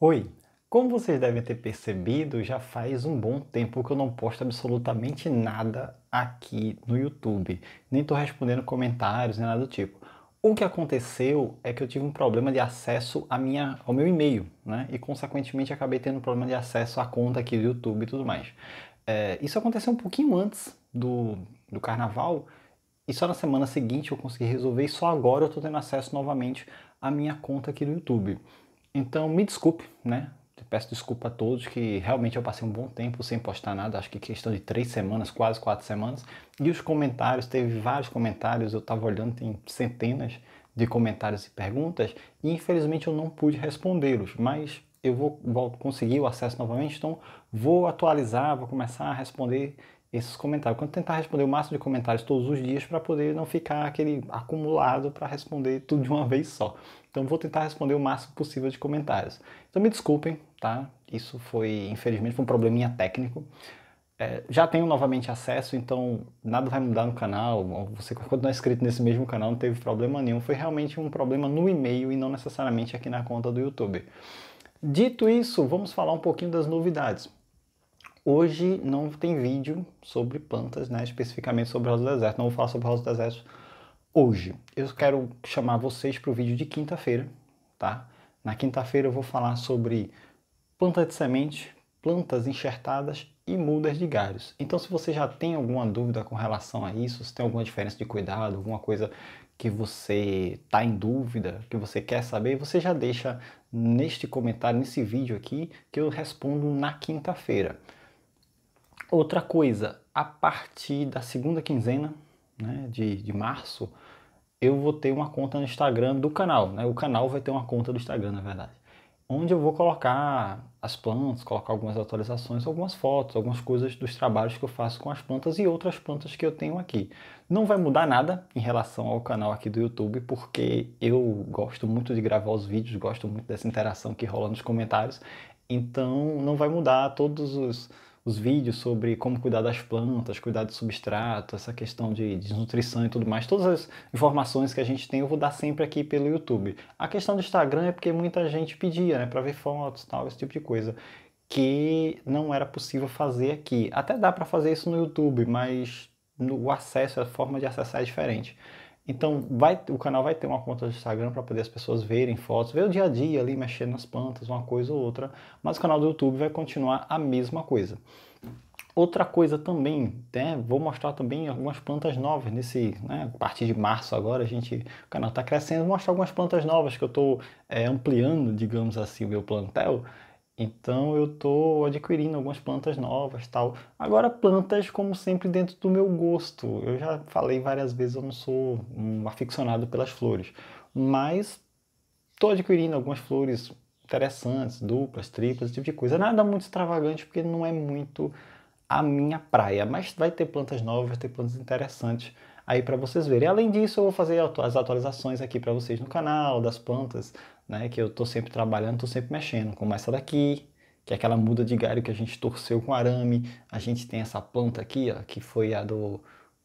Oi! Como vocês devem ter percebido, já faz um bom tempo que eu não posto absolutamente nada aqui no YouTube. Nem estou respondendo comentários, nem nada do tipo. O que aconteceu é que eu tive um problema de acesso à minha, ao meu e-mail, né? E consequentemente acabei tendo um problema de acesso à conta aqui do YouTube e tudo mais. É, isso aconteceu um pouquinho antes do, do carnaval, e só na semana seguinte eu consegui resolver, e só agora eu estou tendo acesso novamente à minha conta aqui do YouTube. Então me desculpe, né? Peço desculpa a todos que realmente eu passei um bom tempo sem postar nada, acho que questão de três semanas, quase quatro semanas. E os comentários, teve vários comentários, eu estava olhando, tem centenas de comentários e perguntas, e infelizmente eu não pude respondê-los, mas eu vou, vou conseguir o acesso novamente, então vou atualizar, vou começar a responder esses comentários. Quando tentar responder o máximo de comentários todos os dias para poder não ficar aquele acumulado para responder tudo de uma vez só. Então vou tentar responder o máximo possível de comentários. Então me desculpem, tá? Isso foi, infelizmente, foi um probleminha técnico. É, já tenho novamente acesso, então nada vai mudar no canal. Você é inscrito nesse mesmo canal, não teve problema nenhum. Foi realmente um problema no e-mail e não necessariamente aqui na conta do YouTube. Dito isso, vamos falar um pouquinho das novidades. Hoje não tem vídeo sobre plantas, né? especificamente sobre rosa do deserto. Não vou falar sobre rosa do deserto hoje. Eu quero chamar vocês para o vídeo de quinta-feira, tá? Na quinta-feira eu vou falar sobre plantas de semente, plantas enxertadas e mudas de galhos. Então, se você já tem alguma dúvida com relação a isso, se tem alguma diferença de cuidado, alguma coisa que você está em dúvida, que você quer saber, você já deixa neste comentário, nesse vídeo aqui, que eu respondo na quinta-feira. Outra coisa, a partir da segunda quinzena né, de, de março, eu vou ter uma conta no Instagram do canal, né? O canal vai ter uma conta do Instagram, na verdade. Onde eu vou colocar as plantas, colocar algumas atualizações, algumas fotos, algumas coisas dos trabalhos que eu faço com as plantas e outras plantas que eu tenho aqui. Não vai mudar nada em relação ao canal aqui do YouTube, porque eu gosto muito de gravar os vídeos, gosto muito dessa interação que rola nos comentários. Então não vai mudar todos os os vídeos sobre como cuidar das plantas, cuidar do substrato, essa questão de desnutrição e tudo mais. Todas as informações que a gente tem eu vou dar sempre aqui pelo YouTube. A questão do Instagram é porque muita gente pedia, né, para ver fotos, tal, esse tipo de coisa que não era possível fazer aqui. Até dá para fazer isso no YouTube, mas o acesso, a forma de acessar é diferente. Então, vai, o canal vai ter uma conta do Instagram para poder as pessoas verem fotos, ver o dia a dia ali, mexendo nas plantas, uma coisa ou outra, mas o canal do YouTube vai continuar a mesma coisa. Outra coisa também, né, vou mostrar também algumas plantas novas nesse, né, a partir de março agora, a gente, o canal está crescendo, vou mostrar algumas plantas novas que eu estou eh, é, ampliando, digamos assim, o meu plantel, então eu estou adquirindo algumas plantas novas, tal. Agora plantas como sempre dentro do meu gosto. Eu já falei várias vezes, eu não sou um aficionado pelas flores, mas estou adquirindo algumas flores interessantes, duplas, triplas, esse tipo de coisa. Nada muito extravagante porque não é muito a minha praia, mas vai ter plantas novas, vai ter plantas interessantes aí para vocês verem. Além disso, eu vou fazer as atualizações aqui para vocês no canal, das plantas, né, que eu estou sempre trabalhando, estou sempre mexendo, como essa daqui, que é aquela muda de galho que a gente torceu com arame, a gente tem essa planta aqui, ó, que foi a do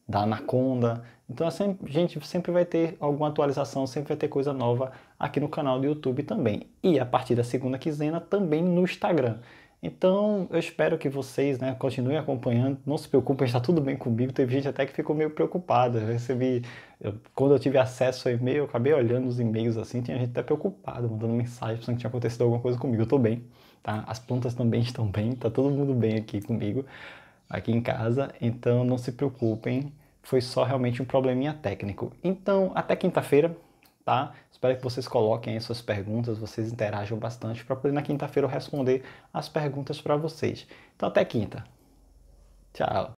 da Anaconda. Então a é gente sempre vai ter alguma atualização, sempre vai ter coisa nova aqui no canal do YouTube também. E a partir da segunda quinzena também no Instagram. Então, eu espero que vocês né, continuem acompanhando. Não se preocupem, está tudo bem comigo. Teve gente até que ficou meio preocupada. Eu recebi, eu, quando eu tive acesso ao e-mail, eu acabei olhando os e-mails assim. Tinha gente até preocupada, mandando mensagem, pensando que tinha acontecido alguma coisa comigo. Eu estou bem, tá? As plantas também estão bem, está todo mundo bem aqui comigo, aqui em casa. Então, não se preocupem. Foi só realmente um probleminha técnico. Então, até quinta-feira tá? Espero que vocês coloquem aí suas perguntas, vocês interajam bastante para poder na quinta-feira eu responder as perguntas para vocês. Então até quinta. Tchau.